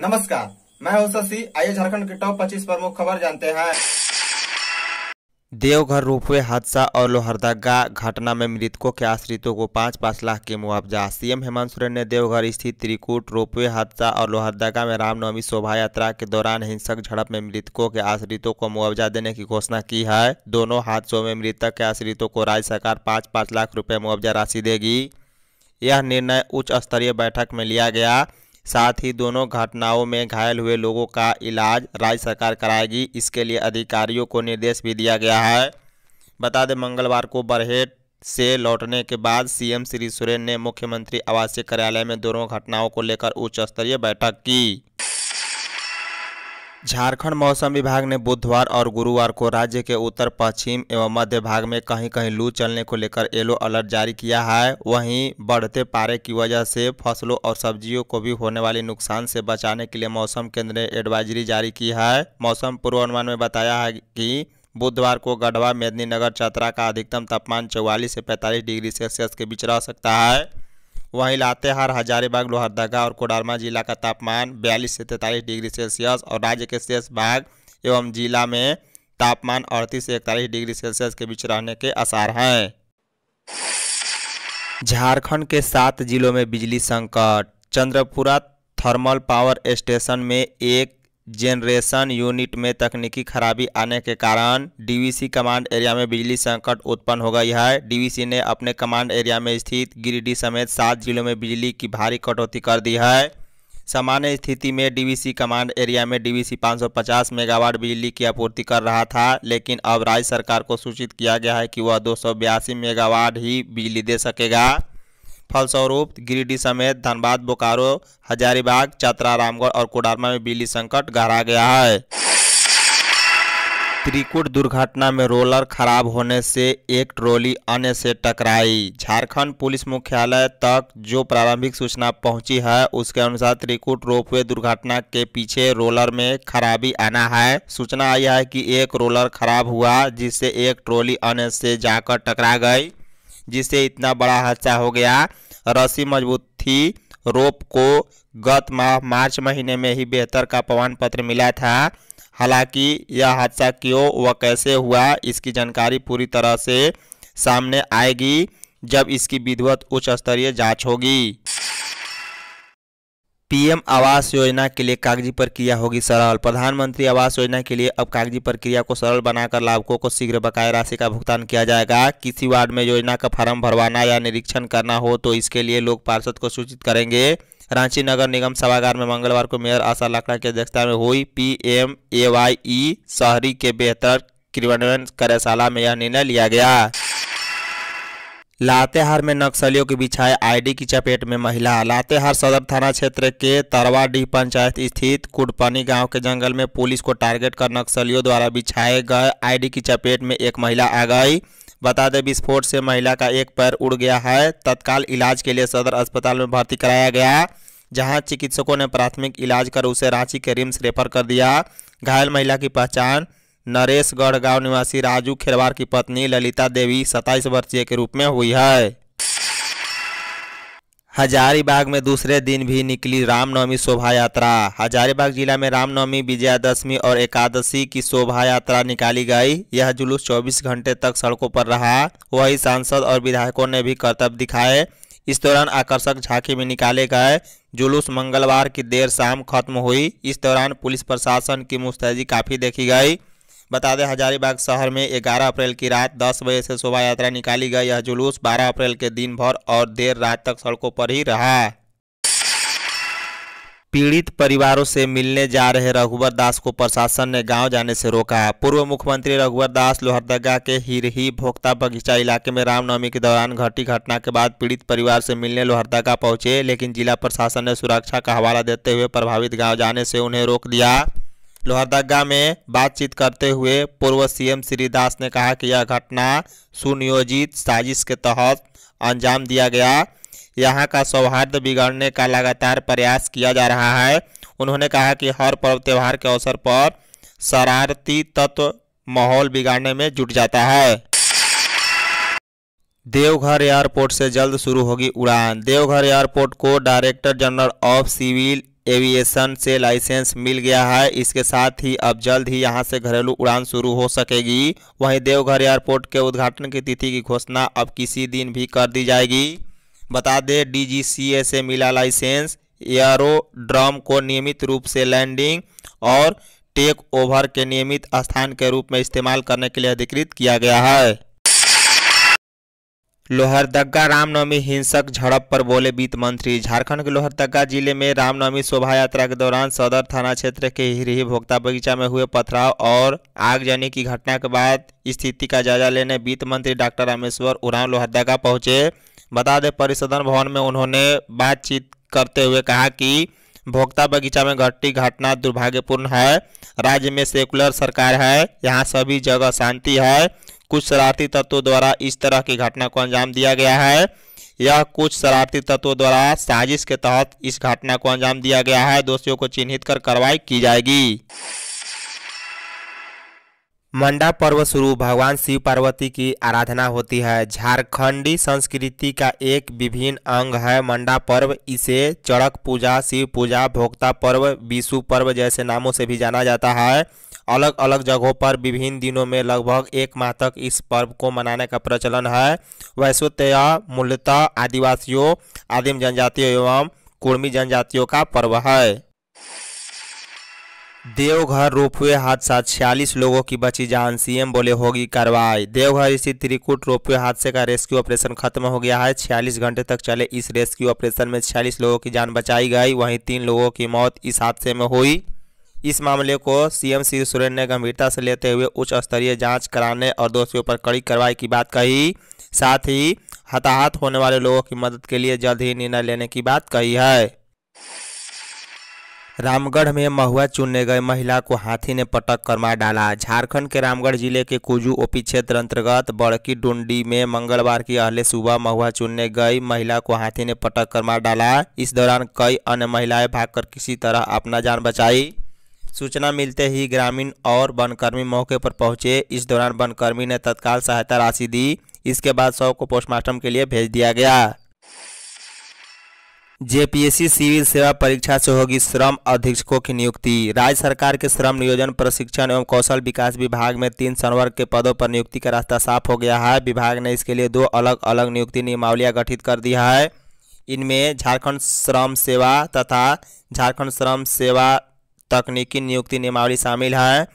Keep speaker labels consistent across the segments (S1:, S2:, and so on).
S1: नमस्कार मैं हूं शशि आइए झारखंड के टॉप 25 प्रमुख खबर जानते हैं देवघर रोपवे हादसा और लोहरदगा घटना में मृतकों के आश्रितों को पाँच पाँच लाख के मुआवजा सीएम हेमंत सोरेन ने देवघर स्थित त्रिकूट रोपवे हादसा और लोहरदगा में रामनवमी शोभा यात्रा के दौरान हिंसक झड़प में मृतकों के आश्रितों को मुआवजा देने की घोषणा की है दोनों हादसों में मृतक के आश्रितों को राज्य सरकार पाँच पाँच लाख रुपये मुआवजा राशि देगी यह निर्णय उच्च स्तरीय बैठक में लिया गया साथ ही दोनों घटनाओं में घायल हुए लोगों का इलाज राज्य सरकार कराएगी इसके लिए अधिकारियों को निर्देश भी दिया गया है बता दें मंगलवार को बरहेट से लौटने के बाद सीएम श्री सोरेन ने मुख्यमंत्री आवासीय कार्यालय में दोनों घटनाओं को लेकर उच्च स्तरीय बैठक की झारखंड मौसम विभाग ने बुधवार और गुरुवार को राज्य के उत्तर पश्चिम एवं मध्य भाग में कहीं कहीं लू चलने को लेकर येलो अलर्ट जारी किया है वहीं बढ़ते पारे की वजह से फसलों और सब्जियों को भी होने वाले नुकसान से बचाने के लिए मौसम केंद्र ने एडवाइजरी जारी की है मौसम पूर्वानुमान में बताया है कि बुधवार को गढ़वा मेदिनीनगर चतरा का अधिकतम तापमान चौवालीस से पैंतालीस डिग्री सेल्सियस के बीच रह सकता है वहीं लातेहार हजारीबाग लोहरदगा और कोडरमा जिला का तापमान बयालीस से तैंतालीस डिग्री सेल्सियस और राज्य के शेष भाग एवं जिला में तापमान अड़तीस से इकतालीस डिग्री सेल्सियस के बीच रहने के आसार हैं झारखंड के सात जिलों में बिजली संकट चंद्रपुरा थर्मल पावर स्टेशन में एक जेनरेशन यूनिट में तकनीकी खराबी आने के कारण डीवीसी कमांड एरिया में बिजली संकट उत्पन्न हो गई है डीवीसी ने अपने कमांड एरिया में स्थित गिरिडीह समेत सात जिलों में बिजली की भारी कटौती कर दी है सामान्य स्थिति में डीवीसी कमांड एरिया में डीवीसी 550 मेगावाट बिजली की आपूर्ति कर रहा था लेकिन अब राज्य सरकार को सूचित किया गया है कि वह दो मेगावाट ही बिजली दे सकेगा फलस्वरूप गिरिडीह समेत धनबाद बोकारो हजारीबाग चतरा रामगढ़ और कोडरमा में बिजली संकट गहरा गया है त्रिकुट दुर्घटना में रोलर खराब होने से एक ट्रॉली अन्य से टकराई झारखंड पुलिस मुख्यालय तक जो प्रारंभिक सूचना पहुंची है उसके अनुसार त्रिकुट रोपवे दुर्घटना के पीछे रोलर में खराबी आना है सूचना आई है कि एक रोलर खराब हुआ जिससे एक ट्रॉली अन्य से जाकर टकरा गई जिससे इतना बड़ा हादसा हो गया राशि मजबूत थी रोप को गत माह मार्च महीने में ही बेहतर का प्रमाण पत्र मिला था हालांकि यह हादसा क्यों व कैसे हुआ इसकी जानकारी पूरी तरह से सामने आएगी जब इसकी विधिवत उच्च स्तरीय जाँच होगी पीएम आवास योजना के लिए कागजी प्रक्रिया होगी सरल प्रधानमंत्री आवास योजना के लिए अब कागजी प्रक्रिया को सरल बनाकर लाभुकों को शीघ्र बकाया राशि का भुगतान किया जाएगा किसी वार्ड में योजना का फॉर्म भरवाना या निरीक्षण करना हो तो इसके लिए लोग पार्षद को सूचित करेंगे रांची नगर निगम सभागार में मंगलवार को मेयर आशा लाखड़ा की अध्यक्षता में हुई P M A Y E शहरी के बेहतर क्रियान्वयन कार्यशाला में यह निर्णय लिया गया लातेहार में नक्सलियों के बिछाए आईडी की चपेट में महिला लातेहार सदर थाना क्षेत्र के तरवाडीह पंचायत स्थित कुडपनी गांव के जंगल में पुलिस को टारगेट कर नक्सलियों द्वारा बिछाए गए आईडी की चपेट में एक महिला आ गई बता दें विस्फोट से महिला का एक पैर उड़ गया है तत्काल इलाज के लिए सदर अस्पताल में भर्ती कराया गया जहाँ चिकित्सकों ने प्राथमिक इलाज कर उसे रांची के रिम्स रेफर कर दिया घायल महिला की पहचान नरेशगढ़ गांव निवासी राजू खेरवार की पत्नी ललिता देवी सत्ताईस वर्षीय के रूप में हुई है हजारीबाग में दूसरे दिन भी निकली रामनवमी शोभा यात्रा हजारीबाग जिला में रामनवमी विजयादशमी और एकादशी की शोभा यात्रा निकाली गई यह जुलूस 24 घंटे तक सड़कों पर रहा वही सांसद और विधायकों ने भी कर्तव्य दिखाए इस दौरान आकर्षक झांकी में निकाले गए जुलूस मंगलवार की देर शाम खत्म हुई इस दौरान पुलिस प्रशासन की मुस्तैदी काफ़ी देखी गई बता दें हजारीबाग शहर में ग्यारह अप्रैल की रात दस बजे से शोभा यात्रा निकाली गई यह जुलूस बारह अप्रैल के दिन भर और देर रात तक सड़कों पर ही रहा पीड़ित परिवारों से मिलने जा रहे रघुवर दास को प्रशासन ने गांव जाने से रोका पूर्व मुख्यमंत्री रघुवर दास लोहरदगा के हिरही भोक्ता बगीचा इलाके में रामनवमी के दौरान घटी घटना के बाद पीड़ित परिवार से मिलने लोहरदगा पहुंचे लेकिन जिला प्रशासन ने सुरक्षा का हवाला देते हुए प्रभावित गांव जाने से उन्हें रोक दिया लोहरदगा में बातचीत करते हुए पूर्व सीएम श्री दास ने कहा कि यह घटना सुनियोजित साजिश के तहत अंजाम दिया गया यहाँ का सौहार्द बिगाड़ने का लगातार प्रयास किया जा रहा है उन्होंने कहा कि हर पर्व त्यौहार के अवसर पर शरारती तत्व माहौल बिगाड़ने में जुट जाता है देवघर एयरपोर्ट से जल्द शुरू होगी उड़ान देवघर एयरपोर्ट को director general of civil aviation से लाइसेंस मिल गया है इसके साथ ही अब जल्द ही यहां से घरेलू उड़ान शुरू हो सकेगी वहीं देवघर एयरपोर्ट के उद्घाटन की तिथि की घोषणा अब किसी दिन भी कर दी जाएगी बता दें डीजीसीए से मिला लाइसेंस एयरोड्रम को नियमित रूप से लैंडिंग और टेक ओवर के नियमित स्थान के रूप में इस्तेमाल करने के लिए अधिकृत किया गया है लोहरदगा रामनवमी हिंसक झड़प पर बोले वित्त मंत्री झारखंड के लोहरदगा जिले में रामनवमी शोभा यात्रा के दौरान सदर थाना क्षेत्र के हिरही भोक्ता बगीचा में हुए पथराव और आगजनी की घटना के बाद स्थिति का जायजा लेने वित्त मंत्री डॉक्टर रामेश्वर उरांव लोहरदगा पहुंचे बता दें परिसदन भवन में उन्होंने बातचीत करते हुए कहा कि भोक्ता बगीचा में घटी घटना दुर्भाग्यपूर्ण है राज्य में सेकुलर सरकार है यहाँ सभी जगह शांति है कुछ शरारती तत्वों द्वारा इस तरह की घटना को अंजाम दिया गया है यह कुछ शरारती तत्वों द्वारा साजिश के तहत इस घटना को अंजाम दिया गया है दोषियों को चिन्हित कर कार्रवाई की जाएगी मंडा पर्व शुरू भगवान शिव पार्वती की आराधना होती है झारखंडी संस्कृति का एक विभिन्न अंग है मंडा पर्व इसे चड़क पूजा शिव पूजा भोक्ता पर्व विशु पर्व जैसे नामों से भी जाना जाता है अलग अलग जगहों पर विभिन्न दिनों में लगभग एक माह तक इस पर्व को मनाने का प्रचलन है वैश्वतया मूलतः आदिवासियों आदिम जनजातियों एवं कुर्मी जनजातियों का पर्व है देवघर रोपवे हादसा छियालीस लोगों की बची जान सीएम बोले होगी कार्रवाई देवघर स्थित त्रिकुट रोपवे हादसे का रेस्क्यू ऑपरेशन खत्म हो गया है छियालीस घंटे तक चले इस रेस्क्यू ऑपरेशन में छियालीस लोगों की जान बचाई गई वहीं तीन लोगों की मौत इस हादसे में हुई इस मामले को सीएम श्री सोरेन ने गंभीरता से लेते हुए उच्च स्तरीय जांच कराने और दोषियों पर कड़ी कार्रवाई की बात कही साथ ही हताहत होने वाले लोगों की मदद के लिए जल्द ही निर्णय लेने की बात कही है रामगढ़ में महुआ चुनने गए महिला को हाथी ने पटक कर मार डाला झारखंड के रामगढ़ जिले के कुजू ओपी क्षेत्र अंतर्गत बड़की डुंडी में मंगलवार की अहले सुबह महुआ चुनने गई महिला को हाथी ने पटक कर मार डाला इस दौरान कई अन्य महिलाएं भागकर किसी तरह अपना जान बचाई सूचना मिलते ही ग्रामीण और वनकर्मी मौके पर पहुंचे इस दौरान वनकर्मी ने तत्काल सहायता राशि दी इसके बाद शव को पोस्टमार्टम के लिए भेज दिया गया जेपीएससी सिविल सेवा परीक्षा से होगी श्रम अधीक्षकों की नियुक्ति राज्य सरकार के श्रम नियोजन प्रशिक्षण एवं कौशल विकास विभाग में तीन संवर्ग के पदों पर नियुक्ति का रास्ता साफ हो गया है विभाग ने इसके लिए दो अलग अलग नियुक्ति नियमावलियां गठित कर दी है इनमें झारखंड श्रम सेवा तथा झारखंड श्रम सेवा तकनीकी नियुक्ति नियमावली शामिल है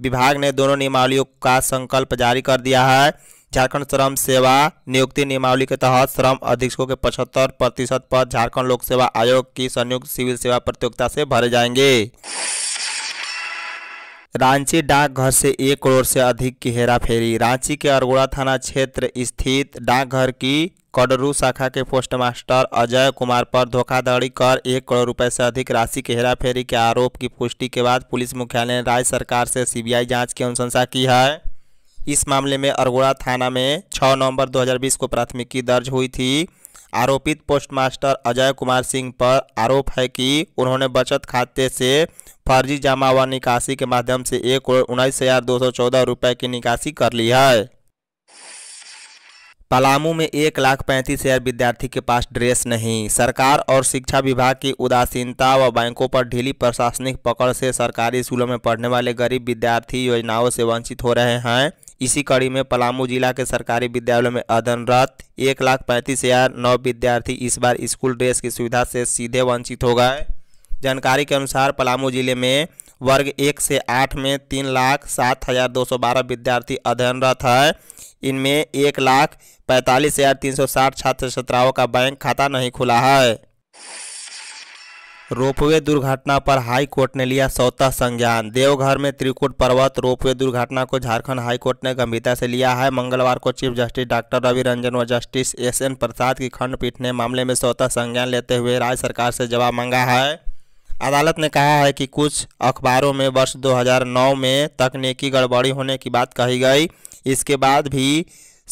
S1: विभाग ने दोनों नियमावलियों का संकल्प जारी कर दिया है झारखंड श्रम सेवा नियुक्ति नियमावली के तहत श्रम अधीक्षकों के पचहत्तर प्रतिशत पद झारखंड लोक सेवा आयोग की संयुक्त सिविल सेवा प्रतियोगिता से भरे जाएंगे रांची डाकघर से एक करोड़ से अधिक की हेराफेरी रांची के अरगोड़ा थाना क्षेत्र स्थित डाकघर की कडरू शाखा के पोस्टमास्टर अजय कुमार पर धोखाधड़ी कर एक करोड़ रुपए से अधिक राशि की हेराफेरी के आरोप की पुष्टि के बाद पुलिस मुख्यालय ने राज्य सरकार से सीबीआई जांच की अनुशंसा की है इस मामले में अरगोड़ा थाना में 6 नवंबर 2020 को प्राथमिकी दर्ज हुई थी आरोपित पोस्टमास्टर अजय कुमार सिंह पर आरोप है कि उन्होंने बचत खाते से फर्जी जमा व निकासी के माध्यम से एक करोड़ उन्नीस हज़ार दो सौ चौदह रुपये की निकासी कर ली है पलामू में एक लाख पैंतीस हज़ार विद्यार्थी के पास ड्रेस नहीं सरकार और शिक्षा विभाग की उदासीनता व बैंकों पर ढीली प्रशासनिक पकड़ से सरकारी स्कूलों में पढ़ने वाले गरीब विद्यार्थी योजनाओं से वंचित हो रहे हैं इसी कड़ी में पलामू जिला के सरकारी विद्यालयों में अध्ययनरत एक लाख पैंतीस हज़ार नौ विद्यार्थी इस बार स्कूल ड्रेस की सुविधा से सीधे वंचित हो गए जानकारी के अनुसार पलामू जिले में वर्ग एक से आठ में तीन लाख सात हज़ार दो सौ बारह विद्यार्थी अध्ययनरत है इनमें एक लाख पैंतालीस हज़ार तीन सौ साठ छात्र छात्राओं का बैंक खाता नहीं खुला है रोपवे दुर्घटना पर हाई कोर्ट ने लिया स्वतः संज्ञान देवघर में त्रिकुट पर्वत रोपवे दुर्घटना को झारखंड हाई कोर्ट ने गंभीरता से लिया है मंगलवार को chief justice doctor Ravi Ranjan व जस्टिस एस एन प्रसाद की खंडपीठ ने मामले में स्वतः संज्ञान लेते हुए राज्य सरकार से जवाब मांगा है अदालत ने कहा है कि कुछ अखबारों में वर्ष दो में तकनीकी गड़बड़ी होने की बात कही गई इसके बाद भी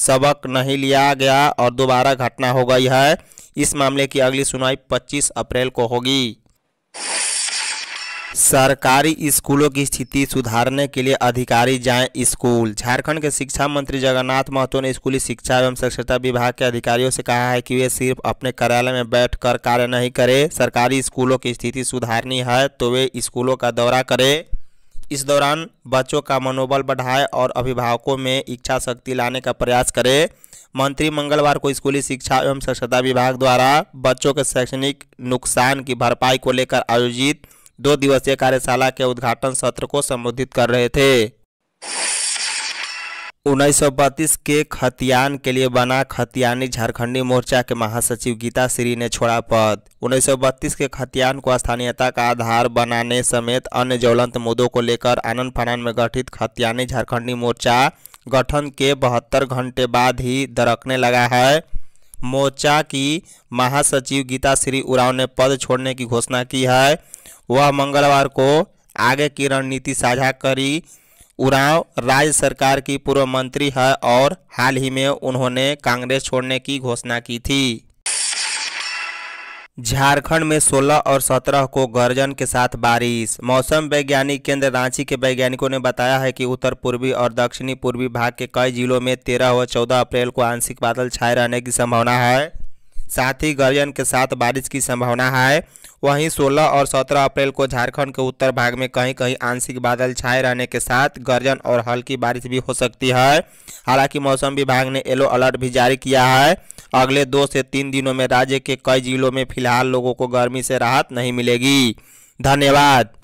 S1: सबक नहीं लिया गया और दोबारा घटना हो गई है इस मामले की अगली सुनवाई 25 अप्रैल को होगी सरकारी स्कूलों की स्थिति सुधारने के लिए अधिकारी जाएं स्कूल झारखंड के शिक्षा मंत्री जगन्नाथ महतो ने स्कूली शिक्षा एवं साक्षरता विभाग के अधिकारियों से कहा है कि वे सिर्फ अपने कार्यालय में बैठकर कार्य नहीं करें सरकारी स्कूलों की स्थिति सुधारनी है तो वे स्कूलों का दौरा करें इस दौरान बच्चों का मनोबल बढ़ाए और अभिभावकों में इच्छा शक्ति लाने का प्रयास करें मंत्री मंगलवार को स्कूली शिक्षा एवं साक्षरता विभाग द्वारा बच्चों के शैक्षणिक नुकसान की भरपाई को लेकर आयोजित दो दिवसीय कार्यशाला के उद्घाटन सत्र को संबोधित कर रहे थे उन्नीस के खतियान के लिए बना खतियानी झारखंडी मोर्चा के महासचिव गीता श्री ने छोड़ा पद उन्नीस के खतियान को स्थानीयता का आधार बनाने समेत अन्य ज्वलंत मुद्दों को लेकर आनंद फानन में गठित खतियानी झारखंडी मोर्चा गठन के बहत्तर घंटे बाद ही दरकने लगा है मोर्चा की महासचिव गीता श्री उराव ने पद छोड़ने की घोषणा की है वह मंगलवार को आगे की रणनीति साझा करी उराव राज्य सरकार की पूर्व मंत्री है और हाल ही में उन्होंने कांग्रेस छोड़ने की घोषणा की थी झारखंड में 16 और 17 को गर्जन के साथ बारिश मौसम वैज्ञानिक केंद्र रांची के वैज्ञानिकों ने बताया है कि उत्तर पूर्वी और दक्षिणी पूर्वी भाग के कई जिलों में 13 व 14 अप्रैल को आंशिक बादल छाए रहने की संभावना है साथ ही गर्जन के साथ बारिश की संभावना है वहीं 16 और 17 अप्रैल को झारखंड के उत्तर भाग में कहीं कहीं आंशिक बादल छाए रहने के साथ गर्जन और हल्की बारिश भी हो सकती है हालांकि मौसम विभाग ने येलो अलर्ट भी जारी किया है अगले दो से तीन दिनों में राज्य के कई जिलों में फिलहाल लोगों को गर्मी से राहत नहीं मिलेगी धन्यवाद